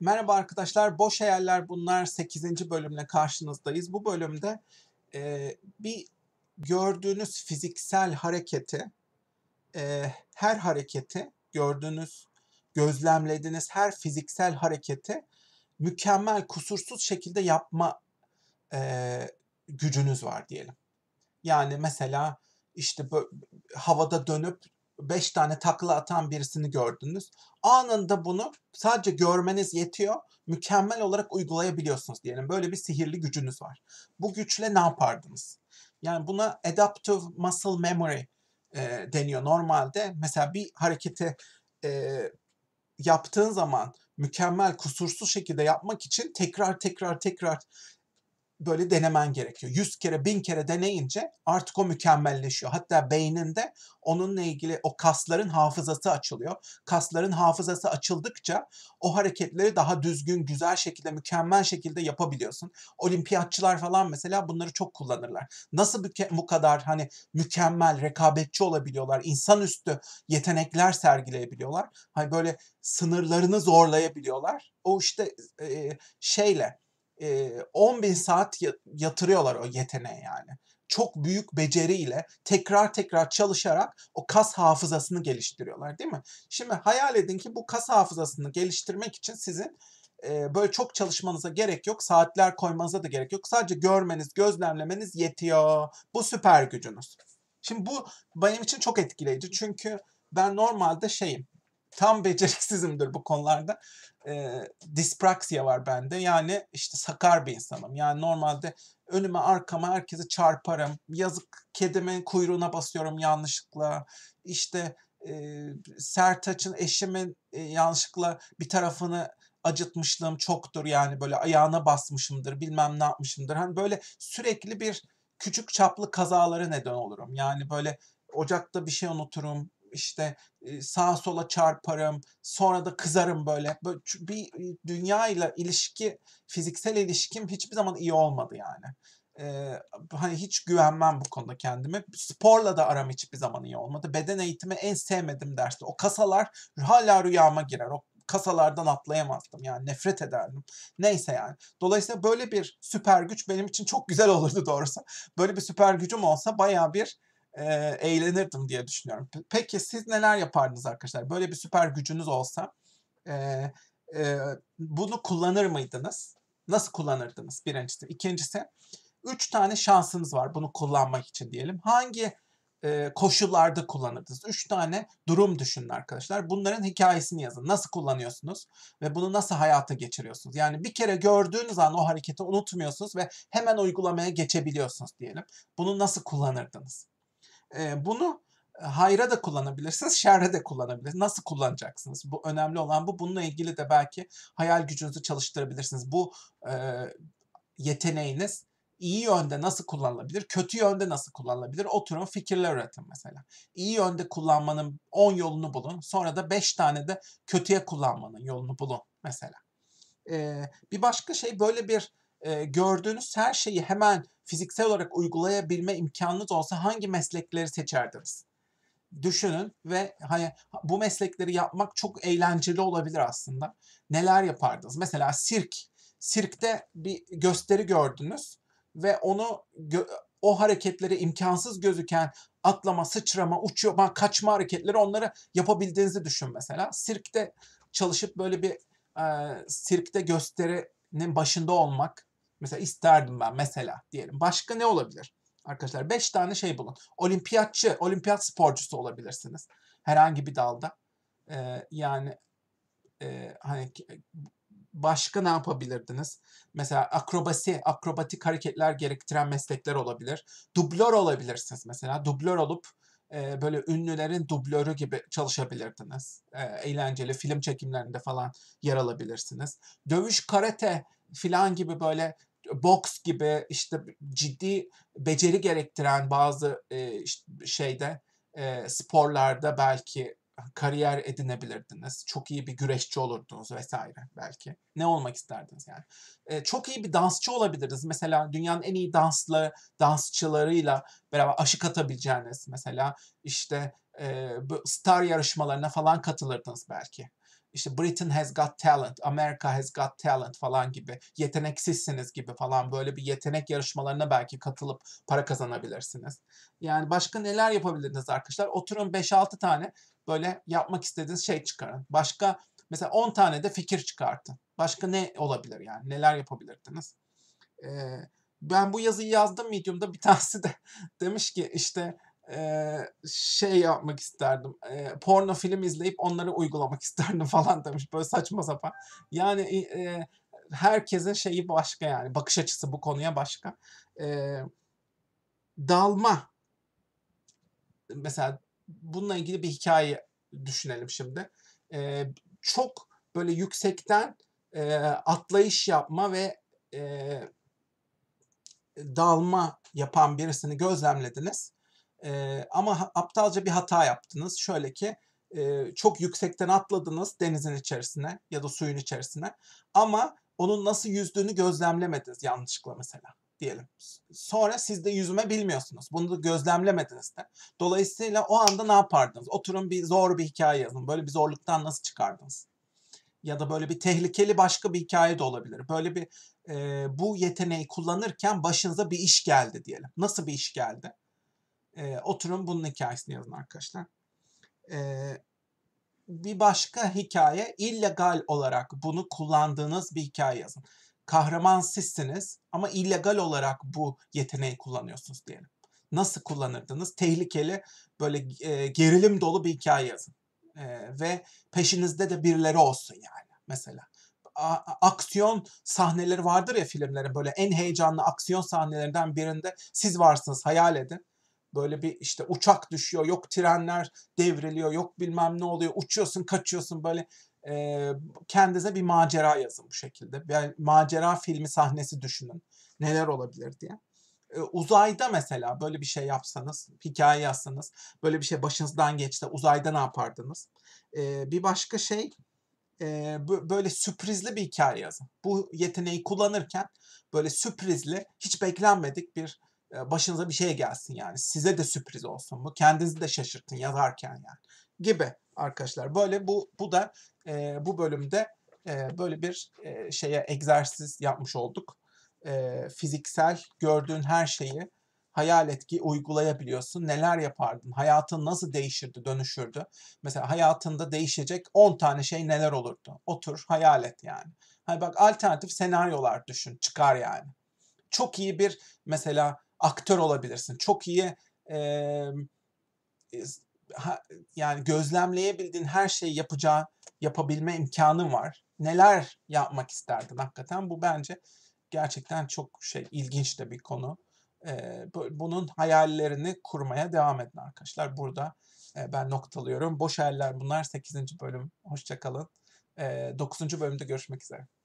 Merhaba arkadaşlar, Boş Hayaller Bunlar 8. bölümle karşınızdayız. Bu bölümde e, bir gördüğünüz fiziksel hareketi, e, her hareketi, gördüğünüz, gözlemlediğiniz her fiziksel hareketi mükemmel, kusursuz şekilde yapma e, gücünüz var diyelim. Yani mesela işte havada dönüp 5 tane takla atan birisini gördünüz. Anında bunu sadece görmeniz yetiyor. Mükemmel olarak uygulayabiliyorsunuz diyelim. Böyle bir sihirli gücünüz var. Bu güçle ne yapardınız? Yani buna adaptive muscle memory e, deniyor normalde. Mesela bir hareketi e, yaptığın zaman mükemmel, kusursuz şekilde yapmak için tekrar tekrar tekrar böyle denemen gerekiyor. Yüz kere, bin kere deneyince artık o mükemmelleşiyor. Hatta beyninde onunla ilgili o kasların hafızası açılıyor. Kasların hafızası açıldıkça o hareketleri daha düzgün, güzel şekilde, mükemmel şekilde yapabiliyorsun. Olimpiyatçılar falan mesela bunları çok kullanırlar. Nasıl bu kadar hani mükemmel, rekabetçi olabiliyorlar, insanüstü yetenekler sergileyebiliyorlar. Hani böyle sınırlarını zorlayabiliyorlar. O işte e, şeyle e, 10 bin saat yatırıyorlar o yeteneğe yani. Çok büyük beceriyle tekrar tekrar çalışarak o kas hafızasını geliştiriyorlar değil mi? Şimdi hayal edin ki bu kas hafızasını geliştirmek için sizin e, böyle çok çalışmanıza gerek yok. Saatler koymanıza da gerek yok. Sadece görmeniz, gözlemlemeniz yetiyor. Bu süper gücünüz. Şimdi bu benim için çok etkileyici. Çünkü ben normalde şeyim tam beceriksizimdir bu konularda. E, dispraksiya var bende. Yani işte sakar bir insanım. Yani normalde önüme arkama herkesi çarparım. Yazık kedimin kuyruğuna basıyorum yanlışlıkla. İşte e, Sertaç'ın eşimin e, yanlışlıkla bir tarafını acıtmışlığım çoktur yani böyle ayağına basmışımdır bilmem ne yapmışımdır. Hani böyle sürekli bir küçük çaplı kazalara neden olurum. Yani böyle ocakta bir şey unuturum, işte sağa sola çarparım, sonra da kızarım böyle. böyle bir ile ilişki, fiziksel ilişkim hiçbir zaman iyi olmadı yani ee, hani hiç güvenmem bu konuda kendime. Sporla da aram hiçbir zaman iyi olmadı. Beden eğitimi en sevmedim dersti. O kasalar hala rüyama girer. O kasalardan atlayamazdım yani nefret ederdim. Neyse yani. Dolayısıyla böyle bir süper güç benim için çok güzel olurdu doğrusu. Böyle bir süper gücüm olsa baya bir e, eğlenirdim diye düşünüyorum. Peki siz neler yapardınız arkadaşlar? Böyle bir süper gücünüz olsa e, e, bunu kullanır mıydınız? Nasıl kullanırdınız? Birincisi. İkincisi, üç tane şansınız var bunu kullanmak için diyelim. Hangi e, koşullarda kullanırdınız? Üç tane durum düşünün arkadaşlar. Bunların hikayesini yazın. Nasıl kullanıyorsunuz ve bunu nasıl hayata geçiriyorsunuz? Yani bir kere gördüğünüz an o hareketi unutmuyorsunuz ve hemen uygulamaya geçebiliyorsunuz diyelim. Bunu nasıl kullanırdınız? Ee, e, bunu hayra da kullanabilirsiniz, şerre de kullanabilirsiniz. Nasıl kullanacaksınız? Bu önemli olan bu. Bununla ilgili de belki hayal gücünüzü çalıştırabilirsiniz. Bu e, yeteneğiniz iyi yönde nasıl kullanılabilir, kötü yönde nasıl kullanılabilir? Oturun fikirler üretin mesela. İyi yönde kullanmanın 10 yolunu bulun. Sonra da 5 tane de kötüye kullanmanın yolunu bulun mesela. E, bir başka şey böyle bir e, gördüğünüz her şeyi hemen fiziksel olarak uygulayabilme imkanınız olsa hangi meslekleri seçerdiniz? Düşünün ve hani bu meslekleri yapmak çok eğlenceli olabilir aslında. Neler yapardınız? Mesela sirk. Sirkte bir gösteri gördünüz ve onu gö o hareketleri imkansız gözüken atlama, sıçrama, uçma, kaçma hareketleri onları yapabildiğinizi düşün mesela. Sirkte çalışıp böyle bir e, sirkte gösterinin başında olmak Mesela isterdim ben mesela diyelim. Başka ne olabilir? Arkadaşlar 5 tane şey bulun. Olimpiyatçı, olimpiyat sporcusu olabilirsiniz. Herhangi bir dalda. Ee, yani e, hani e, başka ne yapabilirdiniz? Mesela akrobasi, akrobatik hareketler gerektiren meslekler olabilir. Dublör olabilirsiniz mesela. Dublör olup e, böyle ünlülerin dublörü gibi çalışabilirdiniz. E, eğlenceli film çekimlerinde falan yer alabilirsiniz. Dövüş, karate filan gibi böyle boks gibi işte ciddi beceri gerektiren bazı e, işte şeyde e, sporlarda belki kariyer edinebilirdiniz. Çok iyi bir güreşçi olurdunuz vesaire belki. Ne olmak isterdiniz yani? E, çok iyi bir dansçı olabiliriz. Mesela dünyanın en iyi danslı dansçılarıyla beraber aşık atabileceğiniz mesela işte e, star yarışmalarına falan katılırdınız belki işte Britain has got talent, America has got talent falan gibi, yeteneksizsiniz gibi falan böyle bir yetenek yarışmalarına belki katılıp para kazanabilirsiniz. Yani başka neler yapabilirsiniz arkadaşlar? Oturun 5-6 tane böyle yapmak istediğiniz şey çıkarın. Başka mesela 10 tane de fikir çıkartın. Başka ne olabilir yani? Neler yapabilirdiniz? Ee, ben bu yazıyı yazdım Medium'da bir tanesi de demiş ki işte şey yapmak isterdim. porno film izleyip onları uygulamak isterdim falan demiş. Böyle saçma sapan. Yani herkesin şeyi başka yani. Bakış açısı bu konuya başka. dalma. Mesela bununla ilgili bir hikaye düşünelim şimdi. çok böyle yüksekten atlayış yapma ve dalma yapan birisini gözlemlediniz e, ama aptalca bir hata yaptınız. Şöyle ki e, çok yüksekten atladınız denizin içerisine ya da suyun içerisine. Ama onun nasıl yüzdüğünü gözlemlemediniz yanlışlıkla mesela diyelim. Sonra siz de yüzme bilmiyorsunuz. Bunu da gözlemlemediniz de. Dolayısıyla o anda ne yapardınız? Oturun bir zor bir hikaye yazın. Böyle bir zorluktan nasıl çıkardınız? Ya da böyle bir tehlikeli başka bir hikaye de olabilir. Böyle bir e, bu yeteneği kullanırken başınıza bir iş geldi diyelim. Nasıl bir iş geldi? E, oturun bunun hikayesini yazın arkadaşlar. E, bir başka hikaye illegal olarak bunu kullandığınız bir hikaye yazın. Kahraman sizsiniz ama illegal olarak bu yeteneği kullanıyorsunuz diyelim. Nasıl kullanırdınız? Tehlikeli böyle e, gerilim dolu bir hikaye yazın. E, ve peşinizde de birileri olsun yani mesela aksiyon sahneleri vardır ya filmlerin böyle en heyecanlı aksiyon sahnelerinden birinde siz varsınız hayal edin böyle bir işte uçak düşüyor, yok trenler devriliyor, yok bilmem ne oluyor, uçuyorsun, kaçıyorsun böyle e, kendinize bir macera yazın bu şekilde. Yani macera filmi sahnesi düşünün. Neler olabilir diye. E, uzayda mesela böyle bir şey yapsanız, hikaye yazsanız, böyle bir şey başınızdan geçti, uzayda ne yapardınız? E, bir başka şey e, böyle sürprizli bir hikaye yazın. Bu yeteneği kullanırken böyle sürprizli, hiç beklenmedik bir e, başınıza bir şey gelsin yani. Size de sürpriz olsun bu. Kendinizi de şaşırtın yazarken yani. Gibi arkadaşlar. Böyle bu bu da e, bu bölümde e, böyle bir e, şeye egzersiz yapmış olduk. E, fiziksel gördüğün her şeyi hayal et ki uygulayabiliyorsun. Neler yapardın? Hayatın nasıl değişirdi, dönüşürdü? Mesela hayatında değişecek 10 tane şey neler olurdu? Otur, hayal et yani. Hani bak alternatif senaryolar düşün, çıkar yani. Çok iyi bir mesela aktör olabilirsin. Çok iyi e, yani gözlemleyebildiğin her şeyi yapacağı yapabilme imkanın var. Neler yapmak isterdin hakikaten? Bu bence gerçekten çok şey ilginç de bir konu. E, bunun hayallerini kurmaya devam edin arkadaşlar. Burada e, ben noktalıyorum. Boş hayaller bunlar 8. bölüm. Hoşçakalın. E, 9. bölümde görüşmek üzere.